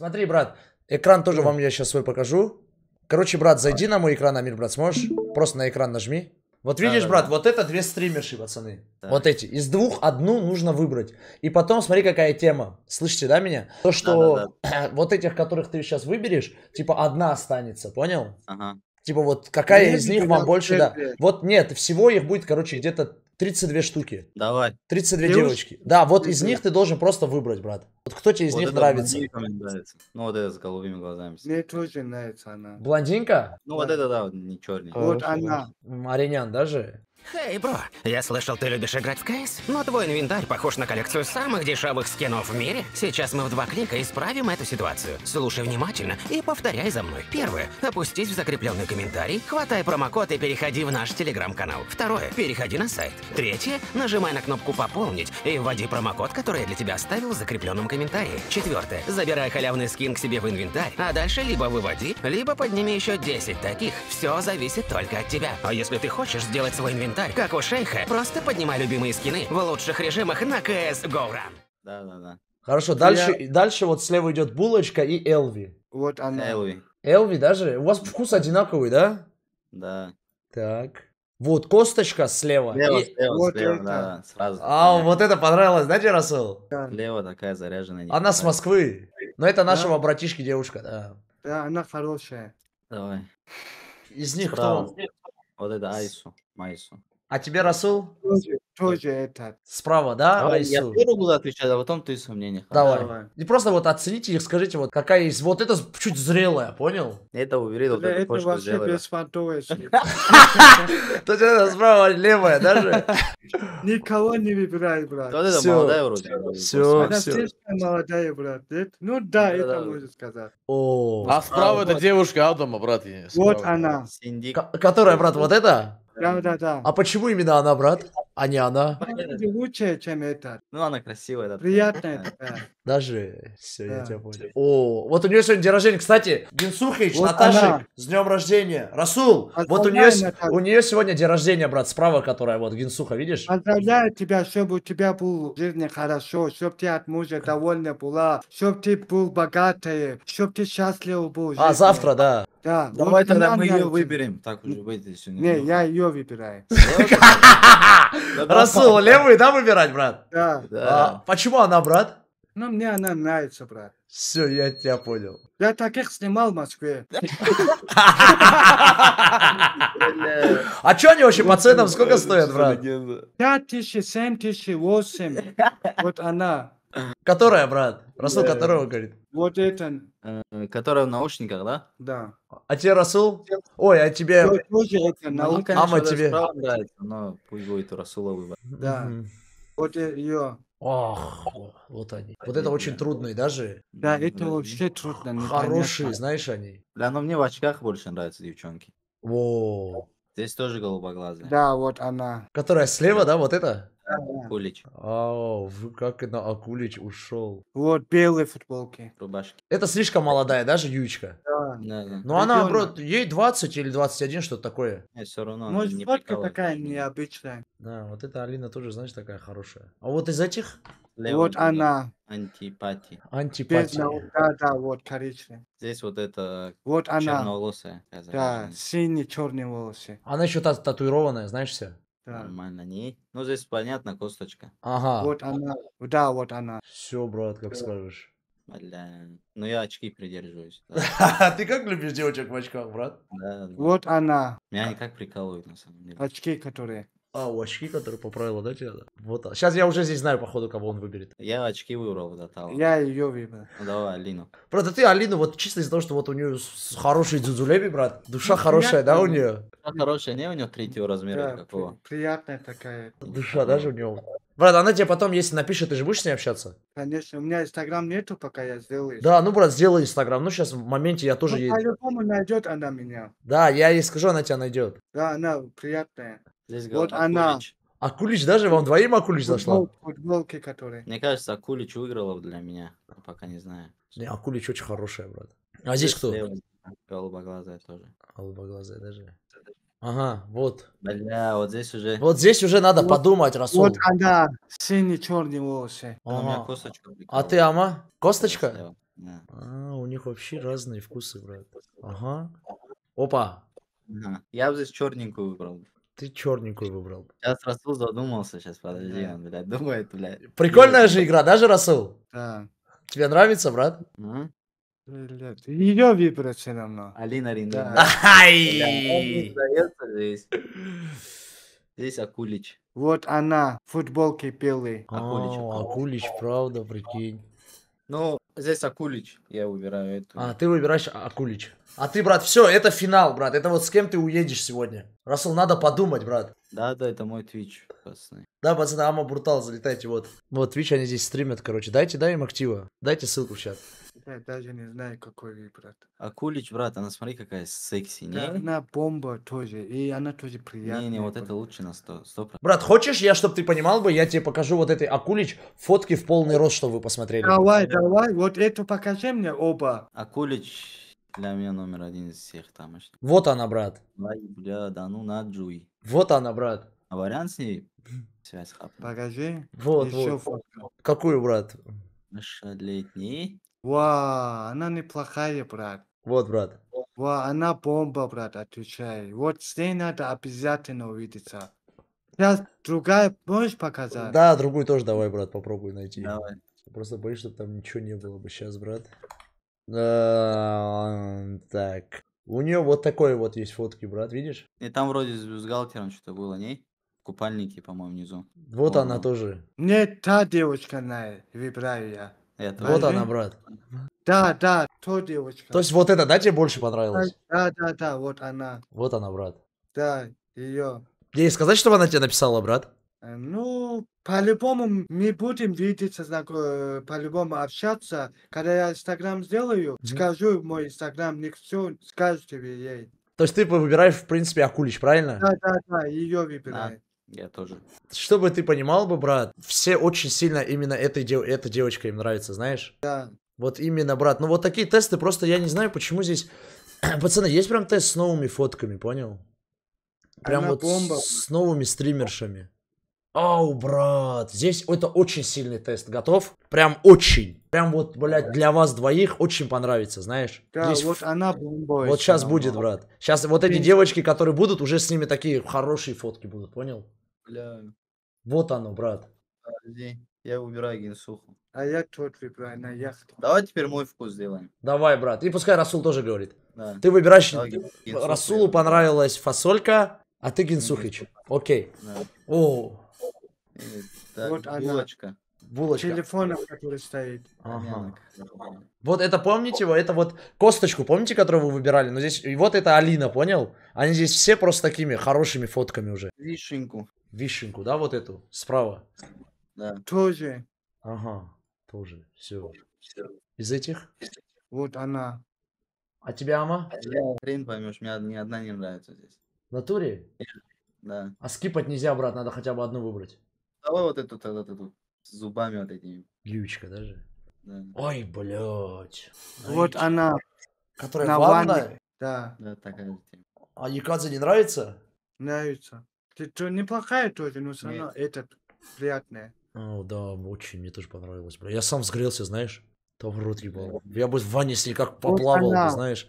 Смотри, брат, экран тоже вам я сейчас свой покажу. Короче, брат, зайди на мой экран, Амир, брат, сможешь? Просто на экран нажми. Вот видишь, брат, вот это две стримерши, пацаны. Вот эти. Из двух одну нужно выбрать. И потом смотри, какая тема. Слышите, да, меня? То, что вот этих, которых ты сейчас выберешь, типа одна останется, понял? Ага. Типа вот какая нет, из них вам больше, да. Вот нет, всего их будет, короче, где-то 32 штуки. Давай. 32 девушки. девочки. Да, вот из них ты должен просто выбрать, брат. Вот кто тебе из вот них нравится? нравится? Ну вот это с голубыми глазами. Мне тоже нравится она. Блондинка? Ну вот это да, не черный. Вот она. Аринян даже? Хей, бро, я слышал, ты любишь играть в кейс, но твой инвентарь похож на коллекцию самых дешевых скинов в мире. Сейчас мы в два клика исправим эту ситуацию. Слушай внимательно и повторяй за мной. Первое. Опустись в закрепленный комментарий, хватай промокод и переходи в наш телеграм-канал. Второе. Переходи на сайт. Третье. Нажимай на кнопку «Пополнить» и вводи промокод, который я для тебя оставил в закрепленном комментарии. Четвертое. Забирай халявный скин к себе в инвентарь, а дальше либо выводи, либо подними еще 10 таких. Все зависит только от тебя. А если ты хочешь сделать свой инвентарь инвентарь, как у шейха. Просто поднимай любимые скины в лучших режимах на CS GO Run. Да, да, да. Хорошо, дальше, Я... дальше вот слева идет булочка и Элви. Вот она. Элви. Элви даже? У вас вкус одинаковый, да? Да. Так. Вот косточка слева. Слева, и... слева, вот слева, это. да, сразу. А, да. вот это понравилось, знаете, Расул? Да. Слева такая заряженная. Она такая. с Москвы. Но это нашего да. братишки девушка, да. Да, она хорошая. Давай. Из них Справа. кто? Вот это Айсу. Майсу. А тебе, Расул? Тоже, это. Справа, да, Давай, Я первый буду отвечать, а потом ты со мнением. Давай. Давай. И просто вот оцените их, скажите, вот какая есть... Вот это чуть зрелая, понял? Это уверен, вот это почку зрелая. То есть это справа левая даже? Никого не выбирай, брат. Вот это молодая вроде. Все, все. Она слишком молодая, брат. Ну да, это можно сказать. А справа а, это девушка Адама, брат. Вот она. Которая, брат, вот это? Да, да, да. А почему именно она, брат, а не она? Лучше, чем это. Ну, она красивая. Да. Приятная. Да. Даже, все, да. я тебя понял. О, вот у нее сегодня день рождения. Кстати, Генсухич, вот Наташик, с днем рождения. Расул, а вот у нее, у нее сегодня день рождения, брат, справа, которая вот, Генсуха, видишь? Поздравляю тебя, чтобы у тебя был жизнь хорошо, чтобы ты от мужа довольна была, чтобы ты был богатый, чтобы ты счастлив был. А, завтра, да. Да, ну, Давай ну, тогда мы ее выберем. Так уже выйдет сегодня. Не, я ее выбираю. Расул, левый, да, выбирать, брат? Да. А почему она, брат? Ну, мне она нравится, брат. Все, я тебя понял. Я таких снимал в Москве. А что они вообще по ценам сколько стоят, брат? 5 тысяч, 7 тысяч, 8. Вот она. Которая, брат? Расул которого говорит? Вот это. Э, которая в наушниках, да? Да. А тебе, Расул? Ой, а тебе... Ну, Ама тебе. Но пусть будет Расула выбор. Да. Вот э, ее. Ох, вот они. Вот это очень трудные даже. Да, это вообще трудно. Хорошие, знаешь, они. Да, но мне в очках больше нравятся девчонки. Воу. Здесь тоже голубоглазая. Да, вот она. Которая слева, да, вот это? Акулич. Ау, вы как это, Акулич ушел? Вот, белые футболки. Рубашки. Это слишком молодая, даже Ючка? Да. Ну она, бро, ей 20 или 21, что-то такое. Нет, все равно Ну не такая необычная. Да, вот эта Алина тоже, знаешь, такая хорошая. А вот из этих? вот она. Антипати. Антипати. Да, да, вот коричневый. Здесь вот это вот она. черноволосая. Она. Да, синие черные волосы. Она еще та татуированная, знаешь все? Так. Нормально, не. Ну, здесь понятно, косточка. Ага. Вот она. Да, вот она. Все, брат, как э. скажешь. Бля. Ну, я очки придерживаюсь. да. Ты как любишь девочек в очках, брат? Да, да. Вот она. Меня они как прикалывают, на самом деле. Очки, которые. А, у очки, которые поправила, да, тебя? Вот. Сейчас я уже здесь знаю, походу, кого он выберет. Я очки выбрал, да, там. Я ее выбрал. Ну, давай, Алину. Правда, ты Алину, вот чисто из-за того, что вот у нее хороший дзюзулеби, брат. Душа ну, хорошая, да, у нее? Душа хорошая, не у нее третьего размера да, какого. Приятная такая. Душа даже у нее. Брат, она тебе потом, если напишет, ты же будешь с ней общаться? Конечно, у меня Инстаграм нету, пока я сделаю. Да, ну, брат, сделай Инстаграм. Ну, сейчас в моменте я тоже... Ну, по-любому найдет она меня. Да, я ей скажу, она тебя найдет. Да, она приятная вот Акулич. она. Акулич а даже? Вам двоим Акулич зашла? Футболки, которые. Мне кажется, Акулич выиграла для меня. Пока не знаю. Не, Акулич очень хорошая, брат. А здесь, здесь кто? Голубоглазая тоже. Голубоглазая даже. Ага, вот. Бля, вот здесь уже. Вот здесь уже надо вот, подумать, Расул. Вот она, синий черный волосы. А, А ты Ама? Косточка? Да. А, у них вообще разные вкусы, брат. Ага. Опа. Я бы здесь черненькую выбрал. Ты черненькую выбрал. Сейчас Расул задумался, сейчас подожди, он, блядь, думает, блядь. Прикольная же игра, даже Расул? Да. Тебе нравится, брат? М? Блядь, ее выбрать все равно. Алина Ринда. Да. Ай! здесь. Здесь Акулич. Вот она, футболки белые. Акулич, Акулич, правда, прикинь. Ну, здесь Акулич. Я выбираю эту. А, ты выбираешь а-, Акулич. А ты, брат, все, это финал, брат. Это вот с кем ты уедешь сегодня. Расул, надо подумать, брат. Да, да, это мой Твич, пацаны. Да, пацаны, Ама Брутал, залетайте, вот. Вот, Твич, они здесь стримят, короче. Дайте, дай им актива. Дайте ссылку в чат. Я даже не знаю, какой вид, брат. Акулич, брат, она смотри, какая секси, не? Да, она бомба тоже, и она тоже приятная. Не-не, вот это лучше на 100, 100%. Брат, хочешь, я, чтобы ты понимал бы, я тебе покажу вот этой Акулич фотки в полный рост, чтобы вы посмотрели. Давай, давай, вот эту покажи мне оба. Акулич, для меня номер один из всех там. Вот она, брат. Ай, бля, да ну на джуй. Вот она, брат. А вариант с ней связь хапнет. Покажи. Вот, Еще вот. Фото. Какую, брат? Наша летний. Ва, она неплохая, брат. Вот, брат. Ва, она бомба, брат, отвечай. Вот с ней надо обязательно увидеться. Сейчас другая можешь показать? Да, другую тоже давай, брат, попробуй найти. Давай. Просто боюсь, что там ничего не было бы сейчас, брат. Так. У нее вот такой вот есть фотки, брат, видишь? И там вроде с бюстгальтером что-то было, не? Купальники, по-моему, внизу. Вот О, она тоже. Не, та девочка на вибраю я. Это вот она, брат. Да, да, то девочка. То есть вот это, да, тебе больше понравилось? Да, да, да, вот она. Вот она, брат. Да, ее. Ей сказать, чтобы она тебе написала, брат? Э, ну, по-любому мы будем видеться, знаком, э, по-любому общаться. Когда я инстаграм сделаю, mm-hmm. скажу мой инстаграм, ник все, скажу тебе ей. То есть ты выбираешь, в принципе, Акулич, правильно? Да, да, да, ее выбираю. А. Я тоже. Чтобы ты понимал бы, брат, все очень сильно именно этой дев... эта девочка им нравится, знаешь? Да. Вот именно, брат. Ну вот такие тесты, просто я не знаю, почему здесь... Пацаны, есть прям тест с новыми фотками, понял? Прям Она вот бомба. с новыми стримершами. Ау, брат, здесь это очень сильный тест. Готов? Прям очень. Прям вот, блядь, для вас двоих очень понравится, знаешь? Да, здесь... вот она бомба. Вот сейчас будет, брат. Сейчас вот эти девочки, которые будут, уже с ними такие хорошие фотки будут, понял? Бля. Вот оно, брат. Подожди, я выбираю генсуху. А я тот выбираю, на яхту. Давай теперь мой вкус сделаем. Давай, брат. И пускай Расул тоже говорит. Да. Ты выбираешь... Давай, Расулу я. понравилась фасолька, а ты генсухич. Окей. Да. О. Так, вот булочка. Она. Булочка. Телефон, который стоит. Ага. Вот это помните, его? это вот косточку, помните, которую вы выбирали? Но здесь, и вот это Алина, понял? Они здесь все просто такими хорошими фотками уже. Вишеньку вишенку, да, вот эту, справа? Да. Тоже. Ага, тоже, все. Из этих? Вот она. А тебе Ама? А Я хрен поймешь, мне ни одна не нравится здесь. В натуре? Да. А скипать нельзя, брат, надо хотя бы одну выбрать. Давай вот эту тогда, эту, с зубами вот этими. Лючка даже? Да. Ой, блядь. Вот Ой, она. Которая На ванной? Да. Да, такая тема. А Якадзе не нравится? Нравится. Ты что, неплохая тоже, но все равно этот приятный. О, да, очень мне тоже понравилось. Бля. Я сам сгрелся, знаешь. Там рот ебал. Я бы в ванне с ней как поплавал, вот знаешь.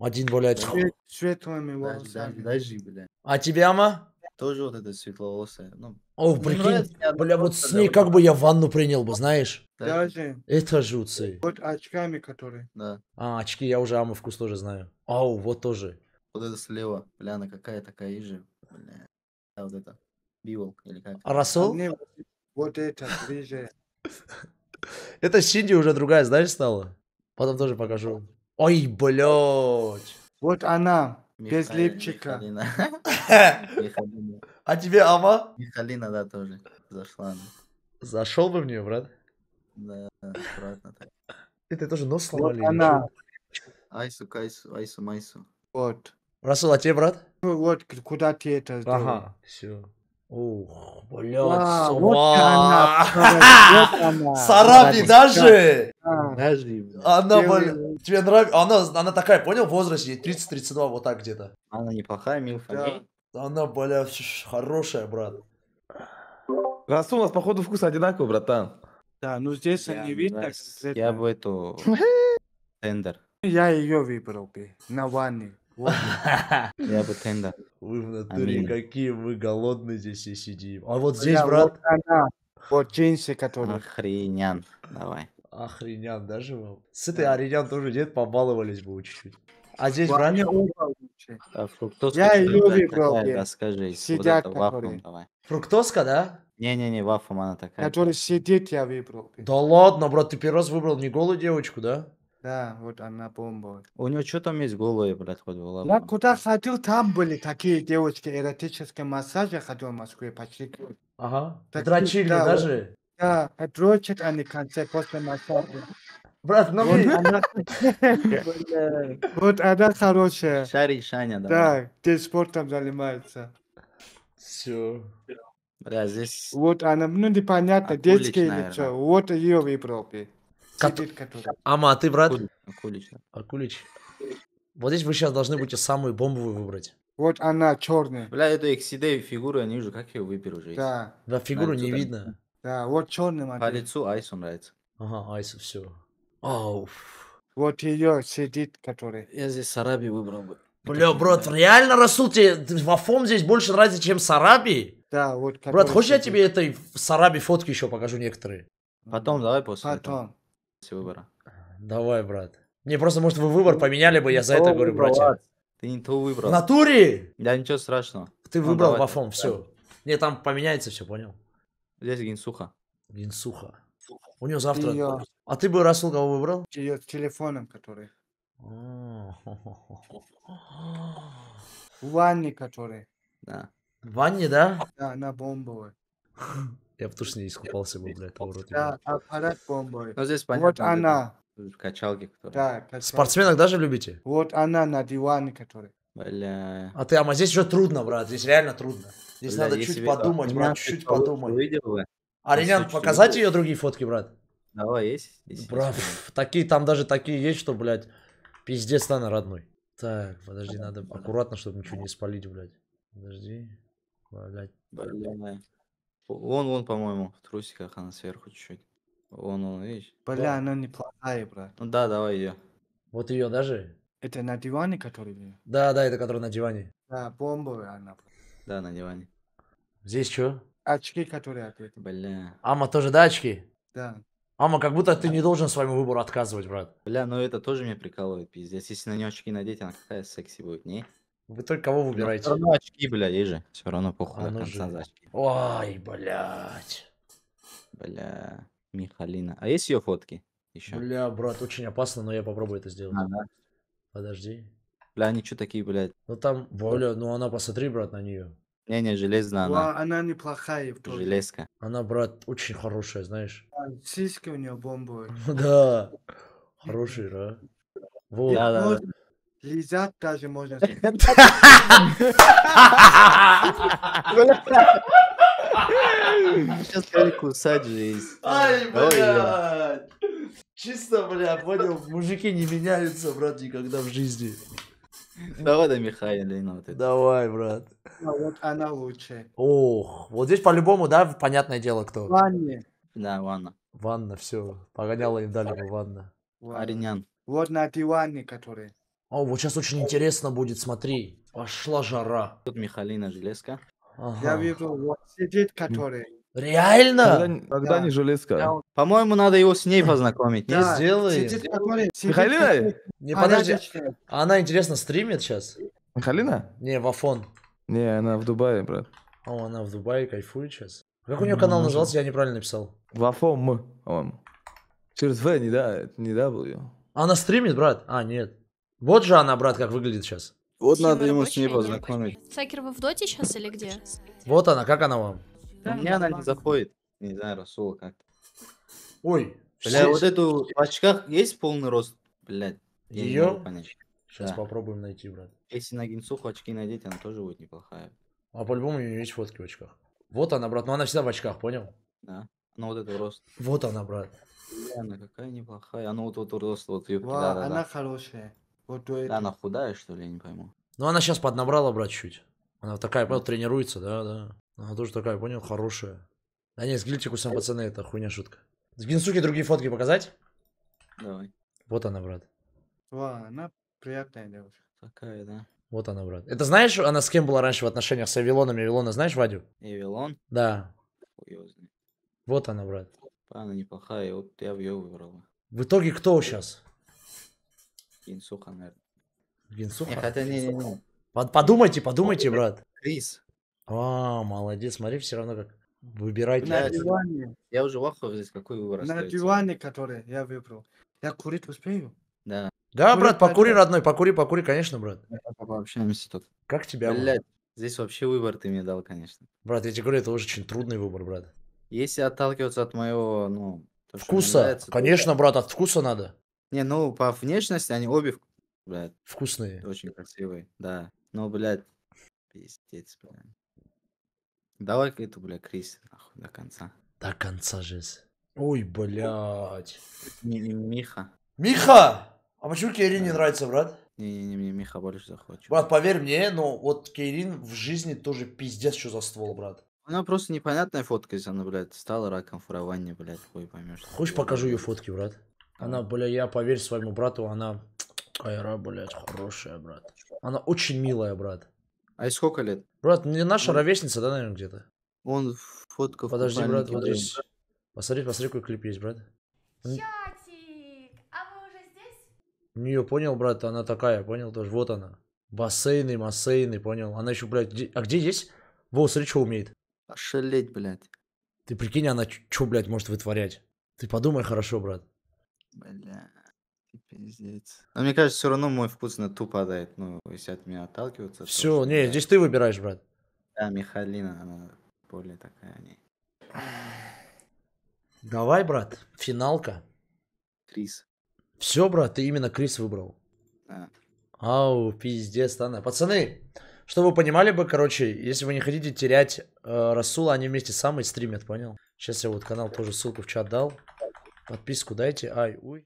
Один, блядь. Свет, светлыми волосами. Дожди, блядь. А тебя, Ама? Тоже вот это светловолосая. Ну, О, прикинь, бля, вот с ней как бы я ванну принял бы, знаешь? Даже. Это жуцы. Вот очками, которые. Да. А, очки, я уже Аму вкус тоже знаю. Ау, вот тоже. Вот это слева, бля, она какая такая же, бля. Да, вот это. Биолк или как? Расул? Вот это ближе. Это Синди уже другая, знаешь, стала? Потом тоже покажу. Ой, блядь. Вот она, без липчика. А тебе Ава? Михалина, да, тоже. Зашла она. Зашел бы в нее, брат? Да, аккуратно так. Это тоже нос сломали. Вот она. Айсу, кайсу, айсу, майсу. Вот. Расул, а тебе, брат? Ну вот, куда ты это сделал? Ага, все. Ух, блядь, а, вот Сараби даже? даже, Она, блядь, тебе нравится? Она, она такая, понял, в возрасте 30-32, вот так где-то. Она неплохая, милфа. Она, блядь, хорошая, брат. Расул, у нас, походу, вкус одинаковый, братан. Да, ну здесь я, они видят Я бы эту... Тендер. Я ее выбрал бы, на ванне. Я бы тенда. Вы в натуре какие, вы голодные здесь и сидим. А вот здесь, брат... Вот джинсы, которые... Охренян, давай. Охренян, даже вам. С этой охренян тоже нет, побаловались бы чуть-чуть. А здесь брат... Я люблю Расскажи, сидят давай. Фруктоска, да? Не-не-не, вафом она такая. Которая сидит, я выбрал. Да ладно, брат, ты первый раз выбрал не голую девочку, да? Да, вот она бомба. У него что там есть голые, блядь, хоть была? Я куда ходил, там были такие девочки, эротические массажи ходил в Москве почти. Ага, такие, дрочили да, даже? Да, дрочат они в конце после массажа. Брат, ну вот она... вот она хорошая. Шарик Шаня, да. Да, где спортом занимается. Все. Бля, здесь... Вот она, ну непонятно, детский или что. Вот ее в Европе который Ама, а ты, брат? Акулич. Ну, Акулич. Вот здесь вы сейчас должны будете самую бомбовую выбрать. Вот она, черная. Бля, это XCD фигура, не вижу, как ее выберу уже. Да. Да, фигуру не видно. Да, вот черный модель. По лицу Айсу нравится. Ага, Айсу, все. оу Вот ее сидит, который. Я здесь Сараби выбрал бы. Бля, брат, реально, Расул, тебе в Афом здесь больше нравится, чем Сараби? Да, вот. Брат, хочешь я тебе этой Сараби фотки еще покажу некоторые? Потом, давай после Потом. Этого выбора. Давай, брат. Не, просто, может, вы выбор поменяли бы, я за это говорю, братья. Ты не то выбрал. В натуре? Да ничего страшного. Ты ну, выбрал Вафом, все. Не, там поменяется все, понял? Здесь Гинсуха. Гинсуха. У него завтра... Её... А ты бы, Расул, кого выбрал? Ее телефоном, который. А. В ванне, который. Да. В ванне, да? Да, на бомбовой. Я бы точно не искупался бы, блядь, того рода. Ну, да, аппарат бомбой. Но здесь понятно. Вот она. В качалке, которая. Да, качалки. Спортсменок даже любите? Вот она на диване, который. Бля. А ты, ама здесь уже трудно, брат, здесь реально трудно. Здесь Бля, надо чуть подумать, брат, чуть подумать. Увидел, Ариньян, показать ее другие фотки, брат? Давай, есть? есть брат, есть. такие, там даже такие есть, что, блядь, пиздец, она родной. Так, подожди, надо аккуратно, чтобы ничего не спалить, блядь. Подожди. Блядь. Блядь. Вон, вон, по-моему, в трусиках а она сверху чуть-чуть. Вон, вон, видишь? Бля, да. она неплохая, брат. Ну да, давай ее. Вот ее даже? Это на диване, который? Да, да, это который на диване. Да, бомбовая она. Да, на диване. Здесь что? Очки, которые ответы. Бля. Ама тоже, да, очки? Да. Ама, как будто ты не должен своему выбору отказывать, брат. Бля, ну это тоже меня прикалывает, пиздец. Если на нее очки надеть, она какая секси будет, не? Вы только кого выбираете? Все равно очки, бля, есть же. Все равно похуй а до ну конца за очки. Ой, блядь. Бля, Михалина. А есть ее фотки? Еще. Бля, брат, очень опасно, но я попробую это сделать. А, Подожди. Бля, они что такие, блядь? Ну там, бля, ну она, посмотри, брат, на нее. Не-не, железная она. Она неплохая. Тоже. Железка. Она, брат, очень хорошая, знаешь. А, сиськи у нее бомбовые. Да. Хороший, да? Вот. Да, да, да. Лизят даже можно сказать. Сейчас стали кусать жизнь. Ай, блядь. Чисто, бля, понял, мужики не меняются, брат, никогда в жизни. Давай до Михаила Лейноты. Давай, брат. А вот она лучше. Ох, вот здесь по-любому, да, понятное дело, кто. Ванне. Да, ванна. Ванна, все. Погоняла им дали ванна. Аринян. Вот на диване, который. О, вот сейчас очень интересно будет, смотри. Пошла жара. Тут Михалина Железка. Ага. Я вижу, вот сидит который. Реально? Когда, когда да. не железка. Да. По-моему, надо его с ней познакомить. Не да. сделай. Сидит, который, Михалина? Не, подожди. Она, она, интересно, стримит сейчас? Михалина? Не, в Афон. Не, она в Дубае, брат. О, она в Дубае, кайфует сейчас. Как у нее м-м-м. канал назывался, я неправильно написал. В Афон, по-моему. Через В не да, не W. Она стримит, брат? А, нет. Вот же она, брат, как выглядит сейчас. Вот Все надо ему с ней познакомить. Сакер вы в доте сейчас или где? Вот она, как она вам? Да, У она не заходит. Не знаю, Расула как. Ой. Бля, вот эту в очках есть полный рост? Блядь. Ее? Сейчас да. попробуем найти, брат. Если на гинцуху очки надеть, она тоже будет неплохая. А по-любому у нее есть фотки в очках. Вот она, брат, но она всегда в очках, понял? Да. Ну вот это рост. Вот она, брат. Бля, она какая неплохая. Она ну, вот вот рост, вот юбки, да, да, она да. хорошая. Вот у этой. Да, она худая, что ли, я не пойму. Ну, она сейчас поднабрала, брат, чуть. Она такая, понял, тренируется, да, да. Она тоже такая, понял, хорошая. Да не, с глитикусом, пацаны, это хуйня шутка. С Гинсуки другие фотки показать? Давай. Вот она, брат. Ва, она приятная девушка. Такая, да. Вот она, брат. Это знаешь, она с кем была раньше в отношениях с Авилоном и Авилона, знаешь, Вадю? Авилон? Да. Хуёзный. Вот она, брат. Она неплохая, вот я в ее выбрал. В итоге кто сейчас? Винсуха Ханер. Гинсу Нет, это не, не, под Подумайте, подумайте, брат. Крис. А, молодец, смотри, все равно как выбирайте. На диване. Я уже лохов здесь, какой выбор На диване, который я выбрал. Я курить успею? Да. Да, Курит брат, покури, родной, покури, покури, конечно, брат. Пообщаемся тут. Как тебя? Блядь, здесь вообще выбор ты мне дал, конечно. Брат, я тебе говорю, это уже очень трудный выбор, брат. Если отталкиваться от моего, ну... То, вкуса, нравится, конечно, то... брат, от вкуса надо. Не, ну, по внешности они обе, блядь, Вкусные. очень красивые, да. Но, блядь, пиздец, блядь. Давай эту, блядь, Крис, нахуй, до конца. До конца жизнь. Ой, блядь. Не, Миха. Миха! А почему Кейрин не нравится, брат? Не-не-не, мне Миха больше захочу. Брат, поверь мне, но вот Кейрин в жизни тоже пиздец, что за ствол, брат. Она просто непонятная фотка, если она, ну, блядь, стала раком фурования, блядь, хуй поймешь. Хочешь покажу ее фотки, брат? Она, бля, я поверь своему брату, она Кайра, блядь, хорошая, брат. Она очень милая, брат. А и сколько лет? Брат, не наша Он... Ну. ровесница, да, наверное, где-то? Он фотка Подожди, брат, смотри. Посмотри, посмотри, какой клип есть, брат. Чатик, а вы уже здесь? Нее понял, брат, она такая, понял тоже. Вот она. Бассейны, бассейны, понял. Она еще, блядь, где... а где есть? Во, смотри, что умеет. Ошалеть, блядь. Ты прикинь, она что, блядь, может вытворять. Ты подумай хорошо, брат. Бля, пиздец. Но мне кажется, все равно мой вкус на ту падает. Ну, если от меня отталкиваться. Все, не, здесь ты выбираешь, брат. Да, Михалина, она более такая. Не... Давай, брат, финалка. Крис. Все, брат, ты именно Крис выбрал. Да. Ау, пиздец, она. Пацаны, чтобы вы понимали бы, короче, если вы не хотите терять э, Расула, они вместе самые стримят, понял? Сейчас я вот канал тоже ссылку в чат дал. Подписку дайте. Ай, уй.